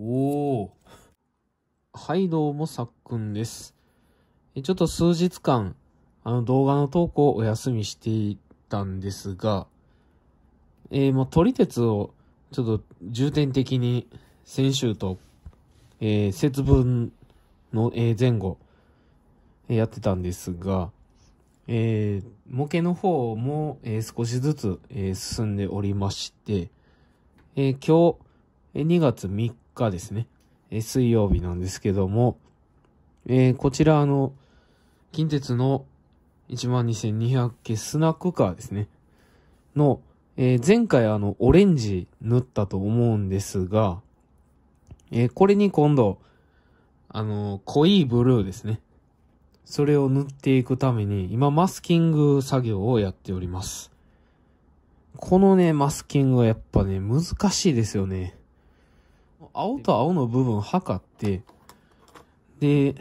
おお。はい、どうも、さっくんです。ちょっと数日間、あの動画の投稿をお休みしていたんですが、えー、撮り鉄をちょっと重点的に先週と、えー、節分の、え前後、やってたんですが、えー、模型の方も、え少しずつ、え進んでおりまして、え今日、2月3日日ですね、え水曜日なんですけども、えー、こちらあの、近鉄の12200系スナックカーですね、の、えー、前回あの、オレンジ塗ったと思うんですが、えー、これに今度、あの、濃いブルーですね。それを塗っていくために、今マスキング作業をやっております。このね、マスキングはやっぱね、難しいですよね。青と青の部分測って、で、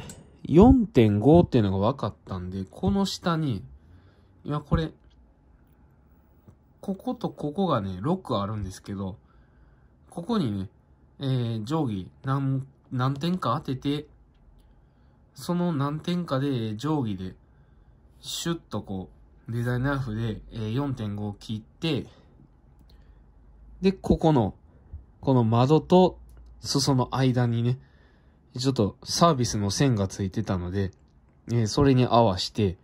4.5っていうのが分かったんで、この下に、今これ、こことここがね、6あるんですけど、ここにね、えー、定規何、何点か当てて、その何点かで定規で、シュッとこう、デザインナーフで4.5を切って、で、ここの、この窓と裾の間にね、ちょっとサービスの線がついてたので、えー、それに合わして、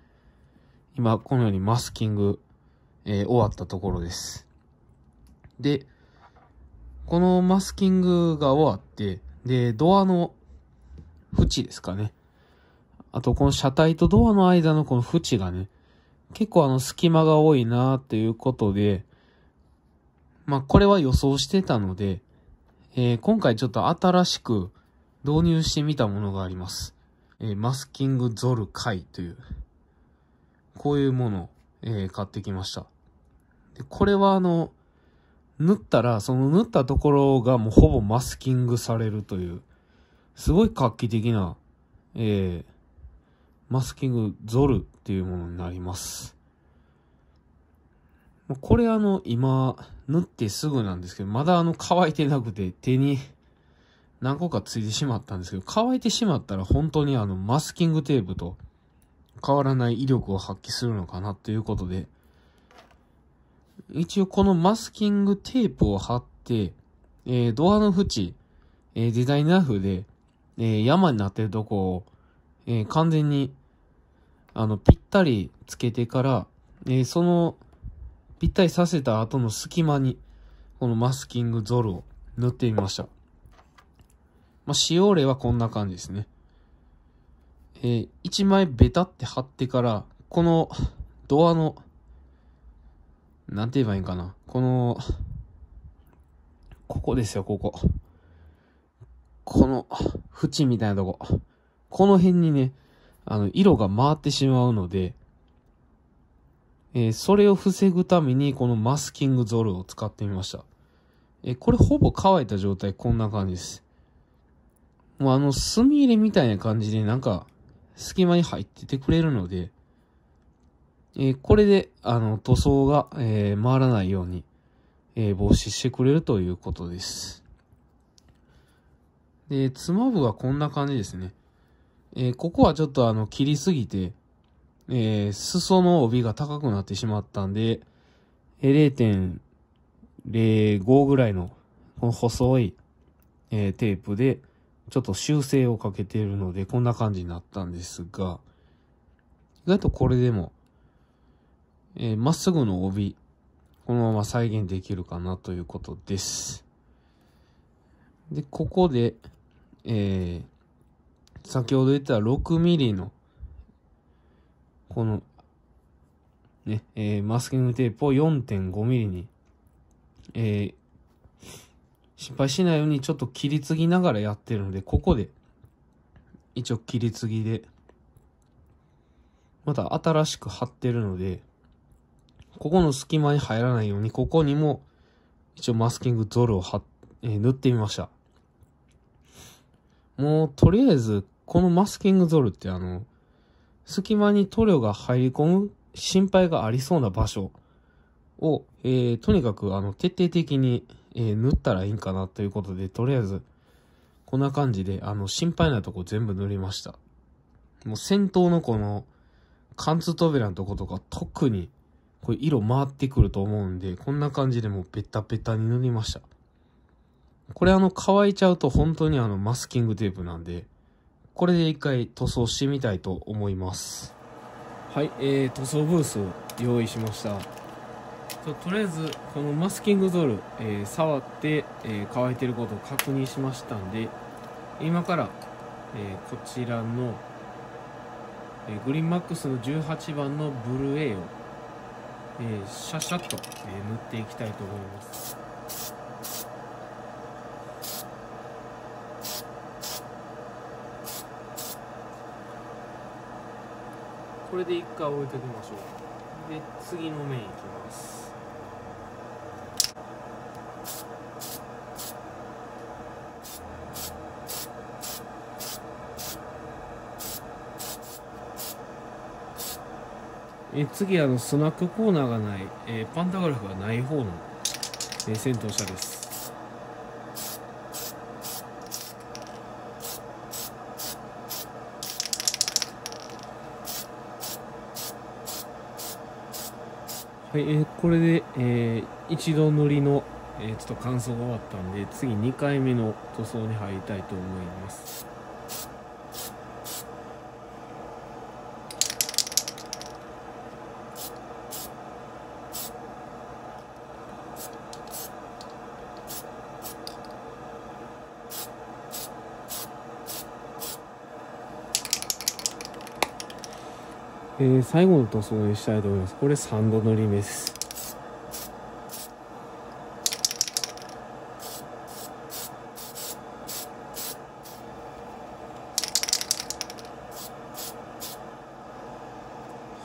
今このようにマスキング、えー、終わったところです。で、このマスキングが終わって、で、ドアの縁ですかね。あとこの車体とドアの間のこの縁がね、結構あの隙間が多いなーっていうことで、まあこれは予想してたので、えー、今回ちょっと新しく導入してみたものがあります。えー、マスキングゾルカイという、こういうものを、えー、買ってきました。で、これはあの、塗ったら、その縫ったところがもうほぼマスキングされるという、すごい画期的な、えー、マスキングゾルっていうものになります。これあの、今、塗ってすぐなんですけど、まだあの、乾いてなくて手に何個かついてしまったんですけど、乾いてしまったら本当にあの、マスキングテープと変わらない威力を発揮するのかなということで、一応このマスキングテープを貼って、えー、ドアの縁、えー、デザインナーフで、えー、山になってるとこを、えー、完全に、あの、ぴったりつけてから、えー、その、立体させた後の隙間に、このマスキングゾルを塗ってみました。まあ、使用例はこんな感じですね。えー、1枚ベタって貼ってから、このドアの、なんて言えばいいんかな。この、ここですよ、ここ。この、縁みたいなとこ。この辺にね、あの、色が回ってしまうので、えー、それを防ぐためにこのマスキングゾルを使ってみました。えー、これほぼ乾いた状態こんな感じです。もうあの墨入れみたいな感じでなんか隙間に入っててくれるので、えー、これであの塗装が、え回らないように、え防止してくれるということです。で、つまぶはこんな感じですね。えここはちょっとあの切りすぎて、えー、裾の帯が高くなってしまったんで、え0.05ぐらいの、この細い、えー、テープで、ちょっと修正をかけているので、こんな感じになったんですが、意外とこれでも、えまっすぐの帯、このまま再現できるかなということです。で、ここで、えー、先ほど言った6ミリのこの、ね、えー、マスキングテープを4.5ミリに、えー、失敗しないようにちょっと切り継ぎながらやってるので、ここで、一応切り継ぎで、また新しく貼ってるので、ここの隙間に入らないように、ここにも、一応マスキングゾルを貼っ、えー、塗ってみました。もう、とりあえず、このマスキングゾルってあの、隙間に塗料が入り込む心配がありそうな場所を、えー、とにかくあの徹底的に、えー、塗ったらいいんかなということで、とりあえず、こんな感じで、あの、心配なとこ全部塗りました。もう先頭のこの、貫通扉のとことか特に、これ色回ってくると思うんで、こんな感じでもうベタベタに塗りました。これあの乾いちゃうと本当にあのマスキングテープなんで、これで一回塗装してみたいと思いますはい、えー、塗装ブース用意しましたととりあえずこのマスキングゾール、えー、触って、えー、乾いてることを確認しましたんで今から、えー、こちらの、えー、グリーンマックスの18番のブルーエイを、えー、シャシャッと、え塗っていきたいと思いますこれで1回置いときましょうで次の面いきますえ次あのスナックコーナーがない、えー、パンタグラフがない方の、えー、戦闘車ですはい、えー、これで、えー、一度塗りの、えー、ちょっと乾燥が終わったんで次2回目の塗装に入りたいと思いますえー、最後の塗装にしたいと思います。これ3度塗り目です。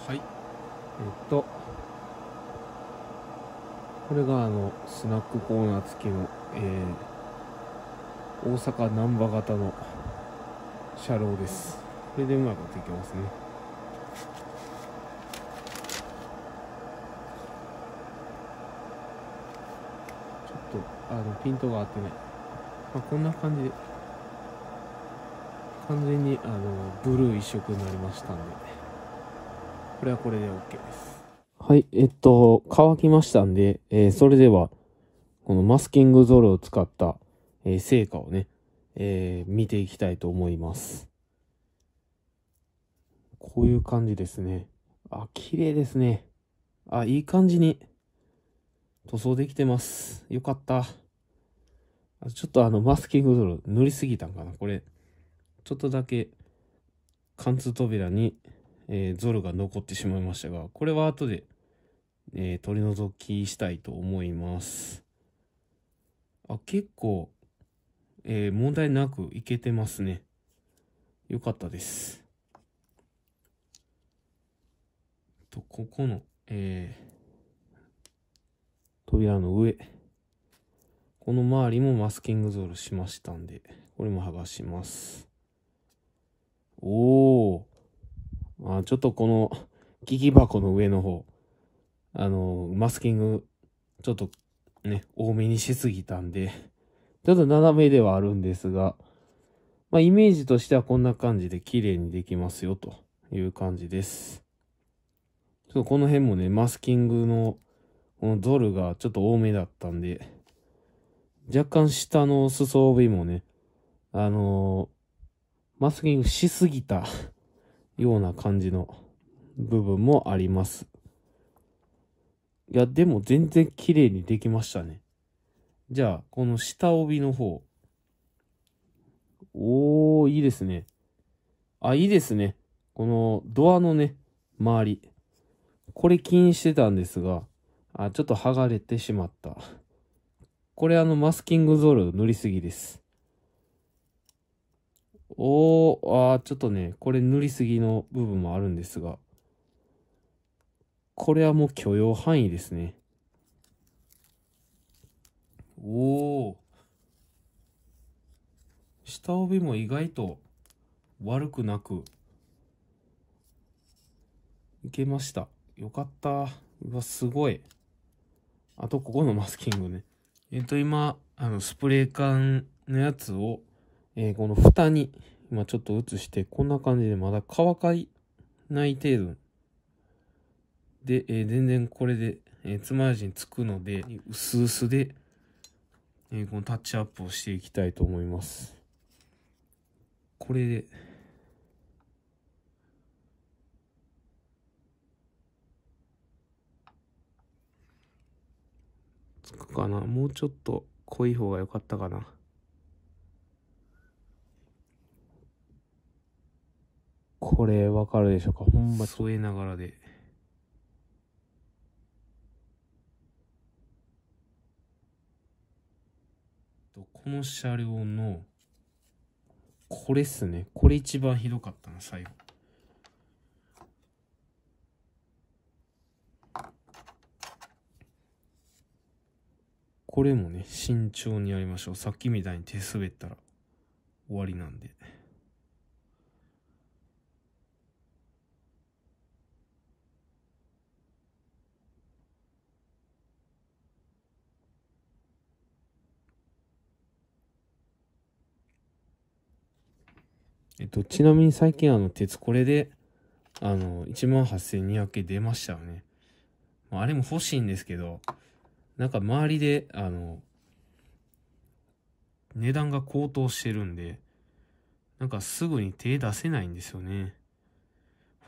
はい。えっと、これがあの、スナックコーナー付きの、えー、大阪難波型の車両です。これでうまくできますね。あのピントが合ってない、まあ、こんな感じで完全にあのブルー一色になりましたんでこれはこれで OK ですはいえっと乾きましたんで、えー、それではこのマスキングゾルを使った、えー、成果をね、えー、見ていきたいと思いますこういう感じですねあ綺麗ですねあいい感じに塗装できてます。よかった。ちょっとあの、マスキングドル塗りすぎたんかなこれ、ちょっとだけ、貫通扉に、えー、ゾルが残ってしまいましたが、これは後で、えー、取り除きしたいと思います。あ、結構、えー、問題なくいけてますね。よかったです。と、ここの、えー、扉の上。この周りもマスキングゾールしましたんで、これも剥がします。おー。あちょっとこの、機器箱の上の方、あの、マスキング、ちょっとね、多めにしすぎたんで、ちょっと斜めではあるんですが、まあ、イメージとしてはこんな感じで綺麗にできますよ、という感じです。ちょっとこの辺もね、マスキングのこのドルがちょっと多めだったんで、若干下の裾帯もね、あのー、マスキングしすぎたような感じの部分もあります。いや、でも全然綺麗にできましたね。じゃあ、この下帯の方。おー、いいですね。あ、いいですね。このドアのね、周り。これ気にしてたんですが、あ、ちょっと剥がれてしまった。これあの、マスキングゾール塗りすぎです。おー、あちょっとね、これ塗りすぎの部分もあるんですが、これはもう許容範囲ですね。おー。下帯も意外と悪くなく、いけました。よかった。うわ、すごい。あと、ここのマスキングね。えっ、ー、と、今、あの、スプレー缶のやつを、えー、この蓋に、今ちょっと移して、こんな感じでまだ乾かない程度で、えー、全然これで、えー、つまやじにつくので、薄々で、えー、このタッチアップをしていきたいと思います。これで、つくかなもうちょっと濃い方が良かったかな。これわかるでしょうかほんま添えながらで。この車両の、これっすね。これ一番ひどかったな、最後。これもね、慎重にやりましょう。さっきみたいに手滑ったら終わりなんで。えっと、ちなみに最近あの、鉄これで、あの、18,200円出ましたよね。あれも欲しいんですけど、なんか周りで、あの、値段が高騰してるんで、なんかすぐに手出せないんですよね。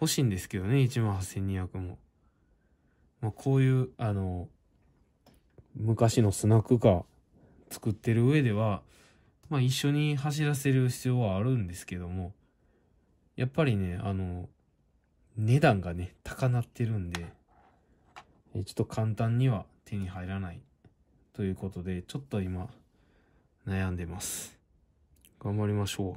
欲しいんですけどね、18,200も。まあ、こういう、あの、昔のスナックカー作ってる上では、まあ、一緒に走らせる必要はあるんですけども、やっぱりね、あの、値段がね、高鳴ってるんで、ちょっと簡単には手に入らないということで、ちょっと今悩んでます。頑張りましょう。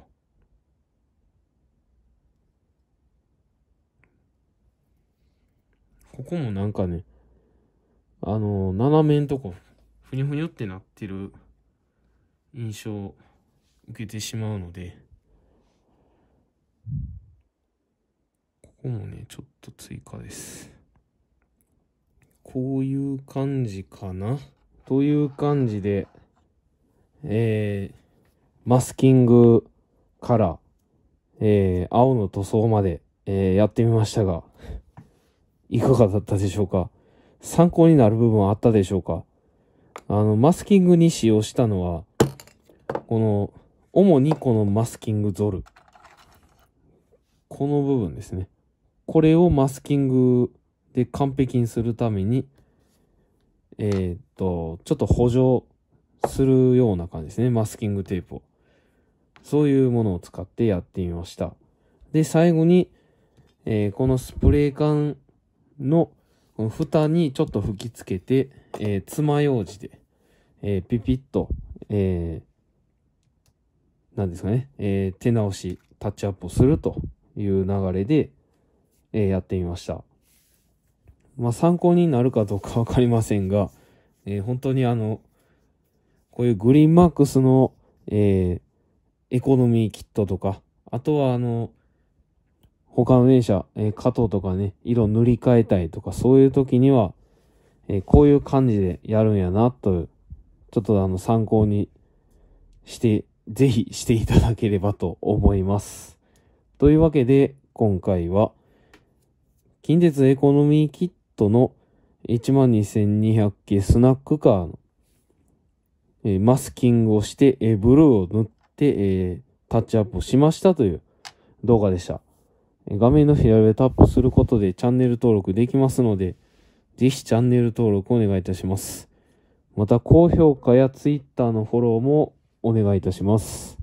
ここもなんかね、あの、斜めんとこ、ふにゅふにゅってなってる印象を受けてしまうので、ここもね、ちょっと追加です。こういう感じかなという感じで、えー、マスキングから、えー、青の塗装まで、えー、やってみましたが、いかがだったでしょうか参考になる部分はあったでしょうかあの、マスキングに使用したのは、この、主にこのマスキングゾル。この部分ですね。これをマスキングで、完璧にするために、えー、っと、ちょっと補助するような感じですね。マスキングテープを。そういうものを使ってやってみました。で、最後に、えー、このスプレー缶のこの蓋にちょっと吹きつけて、えー、爪楊枝で、えー、ピピッと、えー、なんですかね、えー、手直し、タッチアップをするという流れで、えー、やってみました。まあ、参考になるかどうかわかりませんが、えー、本当にあの、こういうグリーンマックスの、えー、エコノミーキットとか、あとはあの、他の電車、えー、加藤とかね、色塗り替えたいとか、そういう時には、えー、こういう感じでやるんやな、と、ちょっとあの、参考にして、ぜひしていただければと思います。というわけで、今回は、近鉄エコノミーキットの12,200系スナックカーの、えー、マスキングをして、えー、ブルーを塗って、えー、タッチアップをしましたという動画でした。画面の左上タップすることでチャンネル登録できますので、ぜひチャンネル登録お願いいたします。また高評価や Twitter のフォローもお願いいたします。